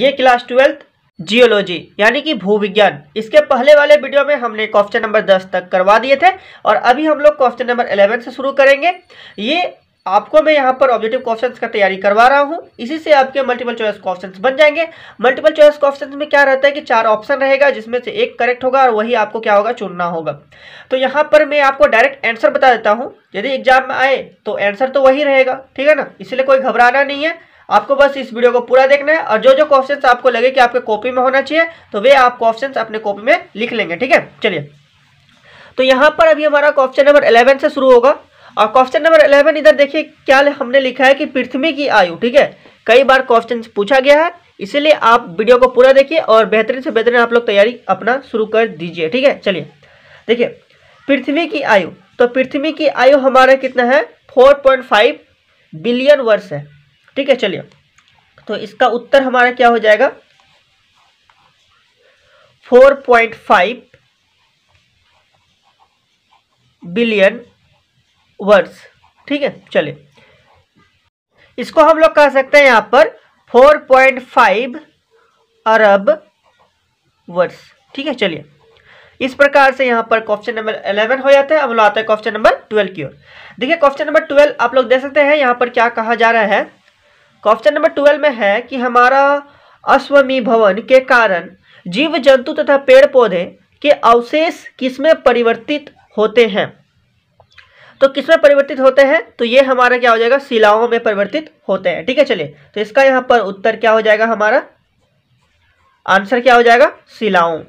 ये class twelfth geology यानी कि भूविज्ञान इसके पहले वाले वीडियो में हमने क्वेश्चन नंबर दस तक करवा दिए थे और अभी हम लोग क्वेश्चन नंबर इलेवन से शुरू करेंगे ये आपको मैं यहाँ पर ऑब्जेक्टिव क्वेश्चंस का तैयारी करवा रहा हूँ इसी से आपके मल्टीपल चॉइस क्वेश्चंस बन जाएंगे मल्टीपल चॉइस क्वेश्चंस में क्या रहता है कि चार ऑप्शन रहेगा जिसमें से एक करेक्ट होगा और वही आपको क्या होगा चुनना होगा तो यहाँ पर मैं आपको डायरेक्ट आंसर बता देता हूँ यदि एग्जाम में आए तो आंसर तो वही रहेगा ठीक है ना इसलिए कोई घबराना नहीं है आपको बस इस वीडियो को पूरा देखना है और जो जो क्वेश्चन आपको लगे कि आपके कॉपी में होना चाहिए तो वे आप क्वेश्चन अपने कॉपी में लिख लेंगे ठीक है चलिए तो यहाँ पर अभी हमारा क्वेश्चन नंबर इलेवन से शुरू होगा और क्वेश्चन नंबर इलेवन इधर देखिए क्या हमने लिखा है कि पृथ्वी की आयु ठीक है कई बार क्वेश्चन पूछा गया है इसीलिए आप वीडियो को पूरा देखिए और बेहतरीन से बेहतरीन आप लोग तैयारी अपना शुरू कर दीजिए ठीक है चलिए देखिए पृथ्वी की आयु तो पृथ्वी की आयु हमारा कितना है 4.5 बिलियन वर्ष है ठीक है चलिए तो इसका उत्तर हमारा क्या हो जाएगा four point five billion words ठीक है चलिए इसको हम लोग कह सकते हैं यहां पर 4.5 अरब वर्ड्स ठीक है चलिए इस प्रकार से यहां पर क्वेश्चन नंबर 11 हो जाता है हम लोग आते हैं क्वेश्चन नंबर 12 की ओर देखिए क्वेश्चन नंबर 12 आप लोग देख सकते हैं यहां पर क्या कहा जा रहा है क्वेश्चन नंबर ट्वेल्व में है कि हमारा अश्वमी भवन के कारण जीव जंतु तथा पेड़ पौधे के अवशेष किसमें परिवर्तित होते हैं तो किसमें परिवर्तित होते हैं तो ये हमारा क्या हो जाएगा शिलाओं में परिवर्तित होते हैं ठीक है चलिए तो इसका यहां पर उत्तर क्या हो जाएगा हमारा आंसर क्या हो जाएगा शिलाओं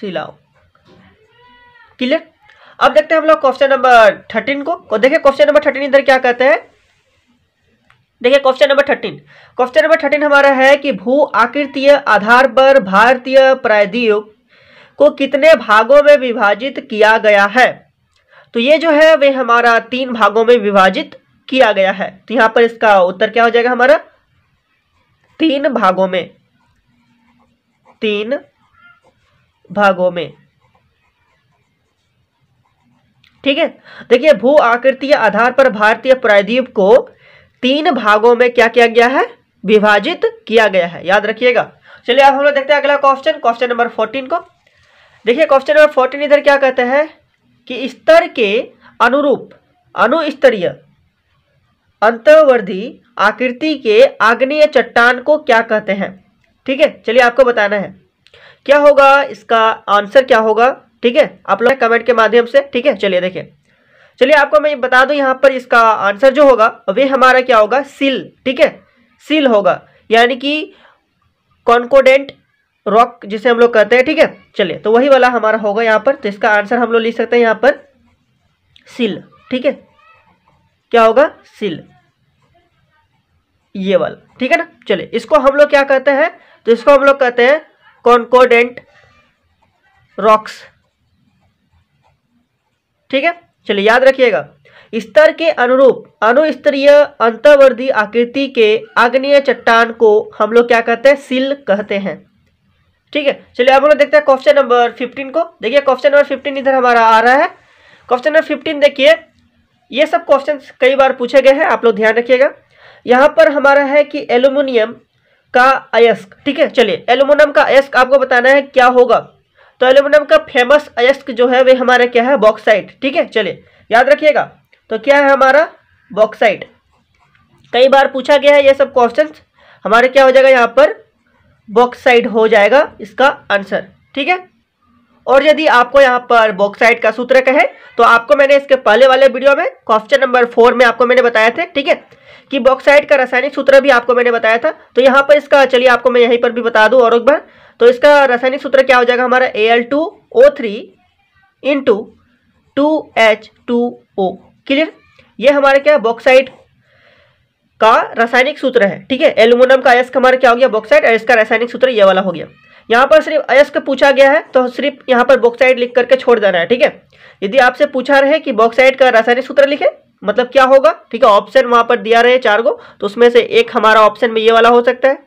शिलाओं क्लियर अब देखते हैं हम लोग क्वेश्चन नंबर थर्टीन को देखिए क्वेश्चन नंबर थर्टीन इधर क्या कहते हैं देखिए question number thirteen question number thirteen हमारा है कि भू आकृतीय आधार पर भारतीय प्रायद्वीप को कितने भागों में विभाजित किया गया है तो ये जो है वे हमारा तीन भागों में विभाजित किया गया है तो यहां पर इसका उत्तर क्या हो जाएगा हमारा तीन भागों में तीन भागों में ठीक है देखिए भू आकृतीय आधार पर भारतीय प्रायद्वीप को तीन भागों में क्या किया गया है विभाजित किया गया है याद रखिएगा चलिए अब हम लोग देखते हैं अगला क्वेश्चन क्वेश्चन नंबर फोर्टीन को देखिए क्वेश्चन नंबर फोर्टीन इधर क्या कहते हैं कि स्तर के अनुरूप अनुस्तरीय अंतर्वर्धी आकृति के आग्नेय चट्टान को क्या कहते हैं ठीक है चलिए आपको बताना है क्या होगा इसका आंसर क्या होगा ठीक है आप लोग कमेंट के माध्यम से ठीक है चलिए देखिए चलिए आपको मैं बता दूं यहाँ पर इसका आंसर जो होगा वे हमारा क्या होगा सिल ठीक है सिल होगा यानी कि कॉन्कोडेंट रॉक जिसे हम लोग कहते हैं ठीक है चलिए तो वही वाला हमारा होगा यहाँ पर तो इसका आंसर हम लोग लिख सकते हैं यहाँ पर सिल ठीक है क्या होगा सिल ये वाला ठीक है ना चलिए इसको हम लोग क्या कहते हैं तो इसको हम लोग कहते हैं कॉन्कोडेंट रॉक्स ठीक है चलिए याद रखिएगा स्तर के अनुरूप अनुस्तरीय अंतर्वर्धी आकृति के आग्नेय चट्टान को हम लोग क्या कहते हैं सिल कहते हैं ठीक है चलिए अब हम लोग देखते हैं क्वेश्चन नंबर फिफ्टीन को देखिए क्वेश्चन नंबर फिफ्टीन इधर हमारा आ रहा है क्वेश्चन नंबर फिफ्टीन देखिए ये सब क्वेश्चन कई बार पूछे गए हैं आप लोग ध्यान रखिएगा यहाँ पर हमारा है कि एल्यूमिनियम का अयस्क ठीक है चलिए एल्यूमिनियम का अयस्क आपको बताना है क्या होगा तो एल्यूमिनियम का फेमस अयस्क जो है वे हमारा क्या है बॉक्साइट ठीक है चलिए याद रखिएगा तो क्या है हमारा बॉक्साइट कई बार पूछा गया है ये सब क्वेश्चन हमारे क्या हो जाएगा यहाँ पर बॉक्साइट हो जाएगा इसका आंसर ठीक है और यदि आपको यहाँ पर बॉक्साइट का सूत्र कहे तो आपको मैंने इसके पहले वाले वीडियो में क्वेश्चन नंबर फोर में आपको मैंने बताया था ठीक है कि बॉक्साइट का रासायनिक सूत्र भी आपको मैंने बताया था तो यहाँ पर इसका चलिए आपको मैं यहीं पर भी बता दूँ और एक बार तो इसका रासायनिक सूत्र क्या हो जाएगा हमारा A L two O three into two H two O clear ये हमारे क्या बॉक्साइड का रासायनिक सूत्र है ठीक है एल्यूमिनियम का अयस्क हमारा क्या हो गया बॉक्साइड और इसका रासायनिक सूत्र ये वाला हो गया यहाँ पर सिर्फ अयस्क पूछा गया है तो सिर्फ यहाँ पर बॉक्साइड लिख करके छोड़ देना है ठीक है यदि आपसे पूछा रहे कि बॉक्साइड का रासायनिक सूत्र लिखे मतलब क्या होगा ठीक है ऑप्शन वहाँ पर दिया रहे चार गो तो उसमें से एक हमारा ऑप्शन में ये वाला हो सकता है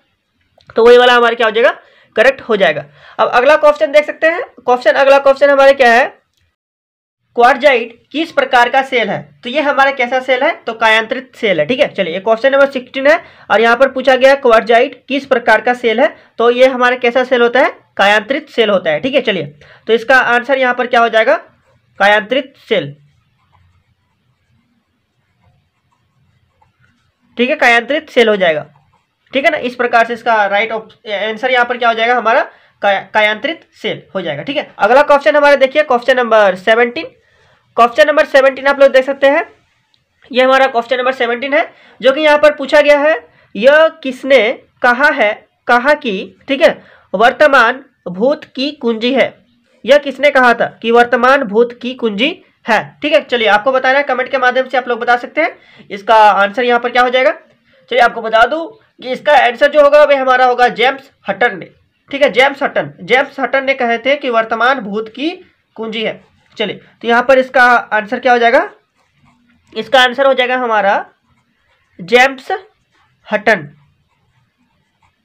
तो वही वाला हमारा क्या हो जाएगा करेक्ट हो जाएगा अब अगला क्वेश्चन देख सकते हैं क्वेश्चन अगला क्वेश्चन हमारे क्या है क्वारजाइट किस प्रकार का सेल है तो ये हमारा कैसा सेल है तो कायांतरित सेल है ठीक है चलिए क्वेश्चन नंबर सिक्सटीन है और यहाँ पर पूछा गया क्वारजाइट किस प्रकार का सेल है तो ये हमारा कैसा सेल होता है कायांतरित सेल होता है ठीक है चलिए तो इसका आंसर यहाँ पर क्या हो जाएगा कायांतरित सेल ठीक है कायांतरित सेल हो जाएगा ठीक है ना इस प्रकार से इसका राइट आंसर यहाँ पर क्या हो जाएगा हमारा कायांत्रित सेल हो जाएगा ठीक है अगला क्वेश्चन हमारा देखिए question number seventeen question number seventeen आप लोग देख सकते हैं ये हमारा क्वेश्चन नंबर सेवनटीन है जो कि यहाँ पर पूछा गया है यह किसने कहा है कहा कि ठीक है वर्तमान भूत की कुंजी है यह किसने कहा था कि वर्तमान भूत की कुंजी है ठीक है चलिए आपको बताना है कमेंट के माध्यम से आप लोग बता सकते हैं इसका आंसर यहाँ पर क्या हो जाएगा चलिए आपको बता दूं कि इसका आंसर जो होगा वह हमारा होगा जेम्स हटन ने ठीक है जेम्स हटन जेम्स हटन ने कहे थे कि वर्तमान भूत की कुंजी है चलिए तो यहाँ पर इसका आंसर क्या हो जाएगा इसका आंसर हो जाएगा हमारा जेम्स हटन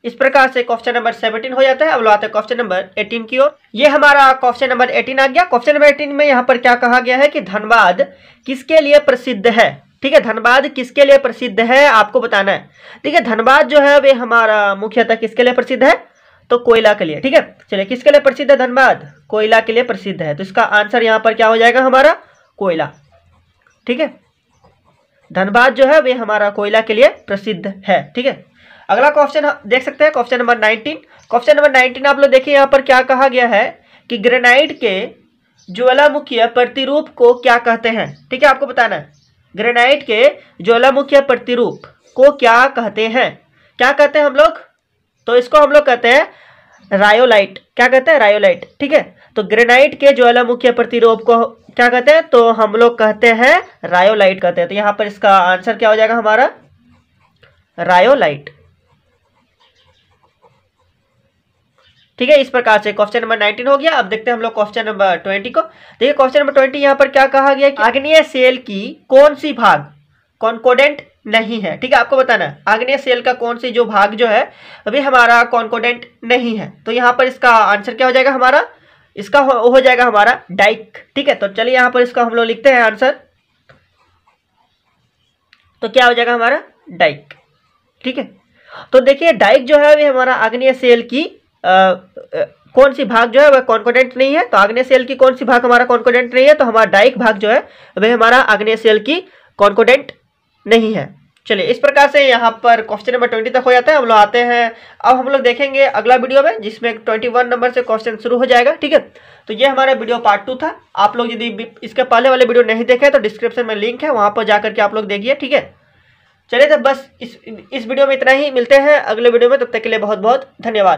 इस प्रकार से क्वेश्चन नंबर सेवनटीन हो जाता है अब लाते हैं क्वेश्चन नंबर एटीन की ओर ये हमारा क्वेश्चन नंबर एटीन आ गया क्वेश्चन नंबर एटीन में यहाँ पर क्या कहा गया है कि धनबाद किसके लिए प्रसिद्ध है ठीक है धनबाद किसके लिए प्रसिद्ध है आपको बताना है ठीक है धनबाद जो है वे हमारा मुख्यतः किसके लिए प्रसिद्ध है तो कोयला के लिए ठीक है चलिए किसके लिए प्रसिद्ध है धनबाद कोयला के लिए प्रसिद्ध है तो इसका आंसर यहाँ पर क्या हो जाएगा हमारा कोयला ठीक है धनबाद जो है वे हमारा कोयला के लिए प्रसिद्ध है ठीक है अगला क्वेश्चन देख सकते हैं question number nineteen question number nineteen आप लोग देखिए यहां पर क्या कहा गया है कि ग्रेनाइट के ज्वालामुखीय प्रतिरूप को क्या कहते हैं ठीक है आपको बताना है ग्रेनाइट के ज्वालामुखीय प्रतिरूप को क्या कहते हैं क्या कहते हैं हम लोग तो इसको हम लोग कहते हैं रायोलाइट क्या कहते हैं रायोलाइट ठीक है तो ग्रेनाइट के ज्वालामुखीय प्रतिरूप को क्या कहते हैं तो हम लोग कहते हैं रायोलाइट कहते हैं तो यहां पर इसका आंसर क्या हो जाएगा हमारा रायोलाइट ठीक है इस प्रकार से क्वेश्चन नंबर नाइनटीन हो गया अब देखते हैं हम लोग क्वेश्चन नंबर ट्वेंटी को देखिए क्वेश्चन नंबर ट्वेंटी यहां पर क्या कहा गया कि आग्नेय सेल की कौन सी भाग कॉन्कोडेंट नहीं है ठीक है आपको बताना है आग्नेय सेल का कौन सी जो भाग जो है अभी हमारा कॉन्कोडेंट नहीं है तो यहां पर इसका आंसर क्या हो जाएगा हमारा इसका हो, हो जाएगा हमारा डाइक ठीक है तो चलिए यहां पर इसका हम लोग लिखते हैं आंसर तो क्या हो जाएगा हमारा डाइक ठीक है तो देखिए डाइक जो है अभी हमारा आग्नेय सेल की कौन सी भाग जो है वह कॉन्कोडेंट नहीं है तो आग्नेय सेल की कौन सी भाग हमारा कॉन्कोडेंट नहीं है तो हमारा डाइक भाग जो है वह हमारा आग्नेय सेल की कॉन्कोडेंट नहीं है चलिए इस प्रकार से यहाँ पर क्वेश्चन नंबर ट्वेंटी तक हो जाता है हम लोग आते हैं अब हम लोग देखेंगे अगला वीडियो में जिसमें ट्वेंटी वन नंबर से क्वेश्चन शुरू हो जाएगा ठीक है तो ये हमारा वीडियो पार्ट टू था आप लोग यदि इसके पहले वाले वीडियो नहीं देखे तो डिस्क्रिप्शन में लिंक है वहाँ पर जाकर के आप लोग देखिए ठीक है चलिए तो बस इस इस वीडियो में इतना ही मिलते हैं अगले वीडियो में तब तक के लिए बहुत बहुत धन्यवाद